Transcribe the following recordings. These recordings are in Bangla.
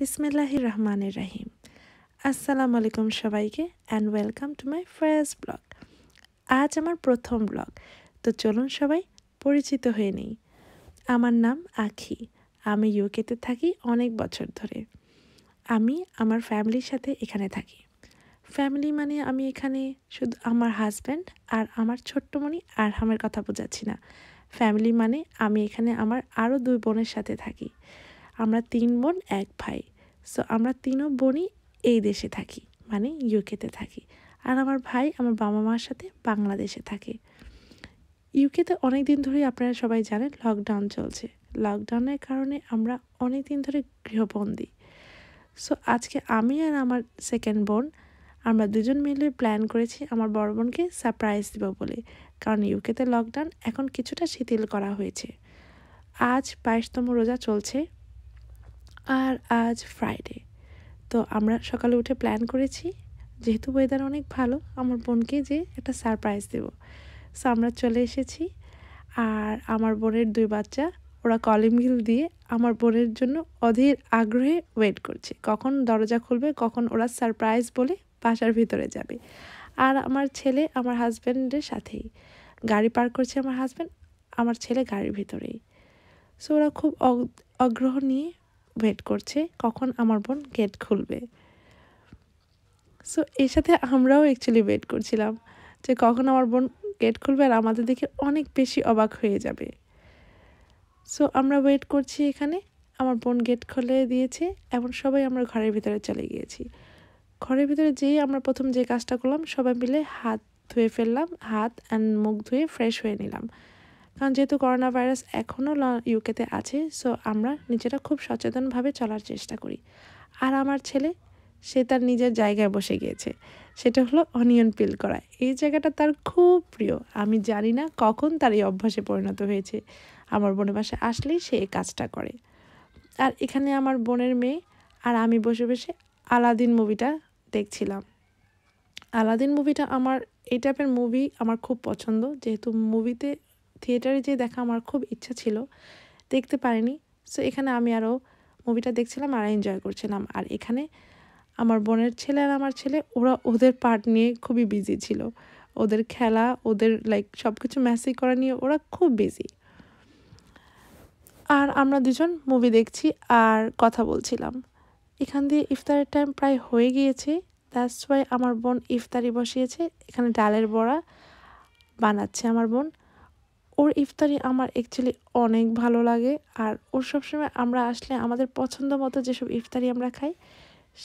বিসমিল্লাহি রহমানের রাহিম আসসালামু আলাইকুম সবাইকে and welcome to my first blog আজ আমার প্রথম ব্লগ তো চলুন সবাই পরিচিত হয়ে নেই আমার নাম আখি আমি ইউকেতে থাকি অনেক বছর ধরে আমি আমার ফ্যামিলির সাথে এখানে থাকি ফ্যামিলি মানে আমি এখানে শুধু আমার হাজব্যান্ড আর আমার ছোট্টমণি আর হামের কথা বোঝাচ্ছি না ফ্যামিলি মানে আমি এখানে আমার আরও দুই বোনের সাথে থাকি আমরা তিন বোন এক ভাই সো আমরা তিনও বোনই এই দেশে থাকি মানে ইউকেতে থাকি আর আমার ভাই আমার বাবা মার সাথে বাংলাদেশে থাকে ইউকেতে অনেক দিন ধরেই আপনারা সবাই জানেন লকডাউন চলছে লকডাউনের কারণে আমরা অনেক দিন ধরে গৃহবন্দী সো আজকে আমি আর আমার সেকেন্ড বোন আমরা দুজন মিলে প্ল্যান করেছি আমার বড় বোনকে সারপ্রাইজ দেব বলে কারণ ইউকেতে লকডাউন এখন কিছুটা শিথিল করা হয়েছে আজ বাইশতম রোজা চলছে আর আজ ফ্রাইডে তো আমরা সকালে উঠে প্ল্যান করেছি যেহেতু ওয়েদার অনেক ভালো আমার বোনকে যে একটা সারপ্রাইজ দেব সো আমরা চলে এসেছি আর আমার বোনের দুই বাচ্চা ওরা কলিং বিল দিয়ে আমার বোনের জন্য অধীর আগ্রহে ওয়েট করছে কখন দরজা খুলবে কখন ওরা সারপ্রাইজ বলে বাসার ভিতরে যাবে আর আমার ছেলে আমার হাজব্যান্ডের সাথেই গাড়ি পার করছে আমার হাজব্যান্ড আমার ছেলে গাড়ির ভিতরেই সো ওরা খুব অগ্রহ নিয়ে ওয়েট করছে কখন আমার বোন গেট খুলবে সো এর সাথে আমরাও অ্যাকচুয়ালি ওয়েট করছিলাম যে কখন আমার বোন গেট খুলবে আর আমাদের দেখে অনেক বেশি অবাক হয়ে যাবে সো আমরা ওয়েট করছি এখানে আমার বোন গেট খুলে দিয়েছে এবং সবাই আমরা ঘরের ভিতরে চলে গিয়েছি ঘরের ভিতরে যেয়ে আমরা প্রথম যে কাজটা করলাম সবাই মিলে হাত ধুয়ে ফেললাম হাত অ্যান্ড মুখ ধুয়ে ফ্রেশ হয়ে নিলাম কারণ যেহেতু করোনা ভাইরাস এখনও ইউকেতে আছে সো আমরা নিজেরা খুব সচেতনভাবে চলার চেষ্টা করি আর আমার ছেলে সে তার নিজের জায়গায় বসে গিয়েছে সেটা হলো অনিয়ন পিল করা এই জায়গাটা তার খুব প্রিয় আমি জানি না কখন তার এই অভ্যাসে পরিণত হয়েছে আমার বোনের বাসে আসলেই সে এই কাজটা করে আর এখানে আমার বোনের মেয়ে আর আমি বসে বসে আলাদিন মুভিটা দেখছিলাম আলাদিন মুভিটা আমার এই টাইপের মুভি আমার খুব পছন্দ যেহেতু মুভিতে থিয়েটারে যে দেখা আমার খুব ইচ্ছা ছিল দেখতে পারিনি সো এখানে আমি আরও মুভিটা দেখছিলাম আর এনজয় করছিলাম আর এখানে আমার বোনের ছেলে আর আমার ছেলে ওরা ওদের পার্ট নিয়ে খুবই বিজি ছিল ওদের খেলা ওদের লাইক সব কিছু ম্যাসেজ করা নিয়ে ওরা খুব বিজি আর আমরা দুজন মুভি দেখছি আর কথা বলছিলাম এখান দিয়ে ইফতারের টাইম প্রায় হয়ে গিয়েছে দ্যাটস ওয়াই আমার বোন ইফতারি বসিয়েছে এখানে ডালের বড়া বানাচ্ছে আমার বোন ওর ইফতারি আমার অ্যাকচুয়ালি অনেক ভালো লাগে আর ওর সবসময় আমরা আসলে আমাদের পছন্দ মতো যেসব ইফতারি আমরা খাই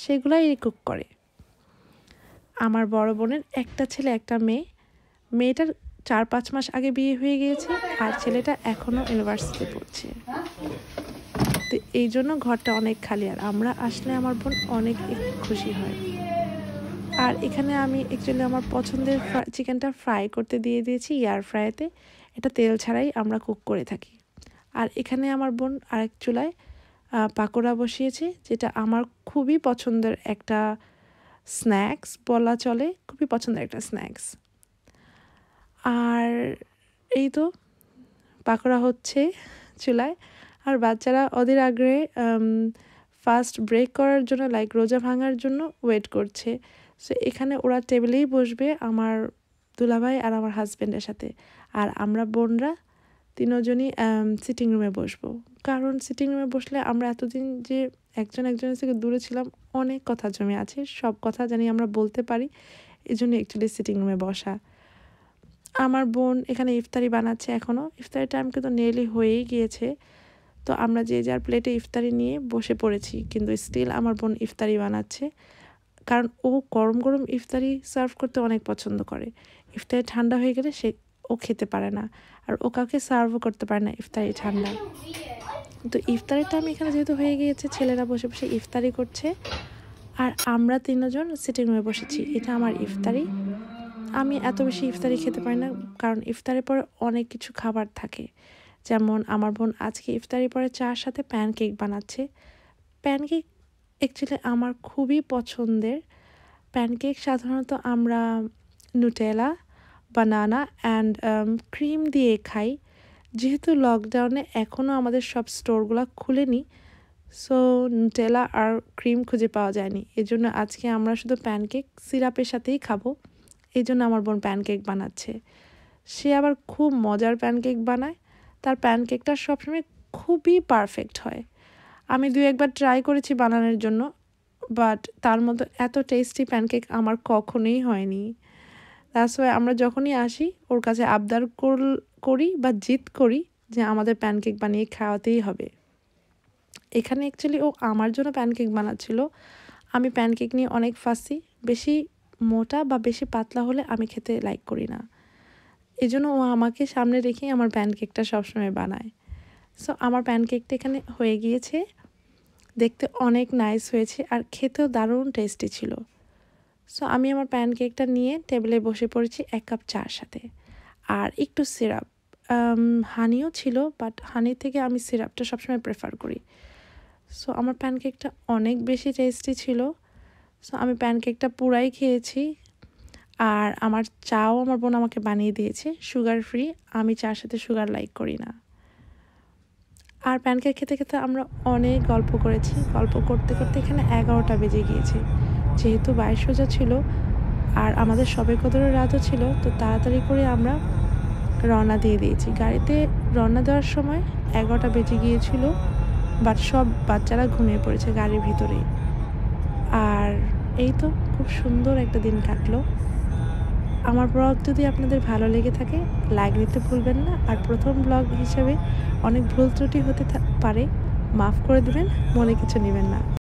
সেগুলাই কুক করে আমার বড় বোনের একটা ছেলে একটা মেয়ে মেয়েটার চার পাঁচ মাস আগে বিয়ে হয়ে গিয়েছে আর ছেলেটা এখনও ইউনিভার্সিটি পড়ছে তো এই জন্য ঘরটা অনেক খালি আর আমরা আসলে আমার বোন অনেক খুশি হয় আর এখানে আমি অ্যাকচুয়ালি আমার পছন্দের চিকেনটা ফ্রাই করতে দিয়ে দিয়েছি এয়ার ফ্রাইতে এটা তেল ছাড়াই আমরা কুক করে থাকি আর এখানে আমার বোন আরেক চুলায় পাকোড়া বসিয়েছে যেটা আমার খুবই পছন্দের একটা স্ন্যাক্স বলা চলে খুবই পছন্দের একটা স্ন্যাক্স আর এই তো পাকোড়া হচ্ছে চুলায় আর বাচ্চারা ওদের আগ্রহে ফার্স্ট ব্রেক করার জন্য লাইক রোজা ভাঙার জন্য ওয়েট করছে সো এখানে ওরা টেবিলেই বসবে আমার দুলাভাই আর আমার হাজব্যান্ডের সাথে আর আমরা বোনরা তিনজনই সিটিং রুমে বসবো কারণ সিটিং রুমে বসলে আমরা এতদিন যে একজন একজনের থেকে দূরে ছিলাম অনেক কথা জমে আছে সব কথা জানি আমরা বলতে পারি এই জন্য অ্যাকচুয়ালি সিটিং রুমে বসা আমার বোন এখানে ইফতারি বানাচ্ছে এখনও ইফতারি টাইম কিন্তু নেলি হয়েই গিয়েছে তো আমরা যে যার প্লেটে ইফতারি নিয়ে বসে পড়েছি কিন্তু স্টিল আমার বোন ইফতারি বানাচ্ছে কারণ ও গরম গরম ইফতারি সার্ভ করতে অনেক পছন্দ করে ইফতারি ঠান্ডা হয়ে গেলে সে ও খেতে পারে না আর ও কাউকে সার্ভও করতে পারে না ইফতারি ঠান্ডা তো ইফতারের টাইম এখানে যেহেতু হয়ে গিয়েছে ছেলেরা বসে বসে ইফতারি করছে আর আমরা তিনজন সিটিং রুমে বসেছি এটা আমার ইফতারি আমি এত বেশি ইফতারি খেতে পারি না কারণ ইফতারের পরে অনেক কিছু খাবার থাকে যেমন আমার বোন আজকে ইফতারি পরে চার সাথে প্যানকেক বানাচ্ছে প্যানকেক অ্যাকচুয়ালি আমার খুবই পছন্দের প্যানকেক সাধারণত আমরা নুটেলা বানানা অ্যান্ড ক্রিম দিয়ে খাই যেহেতু লকডাউনে এখনও আমাদের সব স্টোরগুলো খুলেনি সো টেলা আর ক্রিম খুঁজে পাওয়া যায়নি এজন্য আজকে আমরা শুধু প্যানকেক সিরাপের সাথেই খাবো এই জন্য আমার বোন প্যানকেক বানাচ্ছে সে আবার খুব মজার প্যানকেক বানায় তার প্যানকেকটা সবসময় খুবই পারফেক্ট হয় আমি দু একবার ট্রাই করেছি বানানোর জন্য বাট তার মতো এত টেস্টি প্যানকেক আমার কখনোই হয়নি দ্যাটস ওয়াই আমরা যখনই আসি ওর কাছে আবদার করি বা জিত করি যে আমাদের প্যানকেক বানিয়ে খাওয়াতেই হবে এখানে অ্যাকচুয়ালি ও আমার জন্য প্যানকেক বানাচ্ছিল আমি প্যানকেক নিয়ে অনেক ফাঁসি বেশি মোটা বা বেশি পাতলা হলে আমি খেতে লাইক করি না এই জন্য ও আমাকে সামনে রেখেই আমার প্যানকেকটা সবসময় বানায় সো আমার প্যানকেকটা এখানে হয়ে গিয়েছে দেখতে অনেক নাইস হয়েছে আর খেতেও দারুণ টেস্টি ছিল সো আমি আমার প্যানকেকটা নিয়ে টেবিলে বসে পড়েছি এক কাপ চার সাথে আর একটু সিরাপ হানিও ছিল বাট হানি থেকে আমি সিরাপটা সবসময় প্রেফার করি সো আমার প্যানকেকটা অনেক বেশি টেস্টি ছিল সো আমি প্যানকেকটা পুরাই খেয়েছি আর আমার চাও আমার বোন আমাকে বানিয়ে দিয়েছে সুগার ফ্রি আমি চার সাথে সুগার লাইক করি না আর প্যানকেক খেতে খেতে আমরা অনেক গল্প করেছি গল্প করতে করতে এখানে এগারোটা বেজে গিয়েছে যেহেতু বাইশ রোজা ছিল আর আমাদের সবে কদরের রাতও ছিল তো তাড়াতাড়ি করে আমরা রওনা দিয়ে দিয়েছি গাড়িতে রওনা দেওয়ার সময় এগারোটা বেজে গিয়েছিল বাট সব বাচ্চারা ঘুমিয়ে পড়েছে গাড়ির ভিতরেই আর এই তো খুব সুন্দর একটা দিন কাটলো আমার ব্লগ যদি আপনাদের ভালো লেগে থাকে লাইক দিতে ভুলবেন না আর প্রথম ব্লগ হিসাবে অনেক ভুল ত্রুটি হতে পারে মাফ করে দেবেন মনে কিছু নেবেন না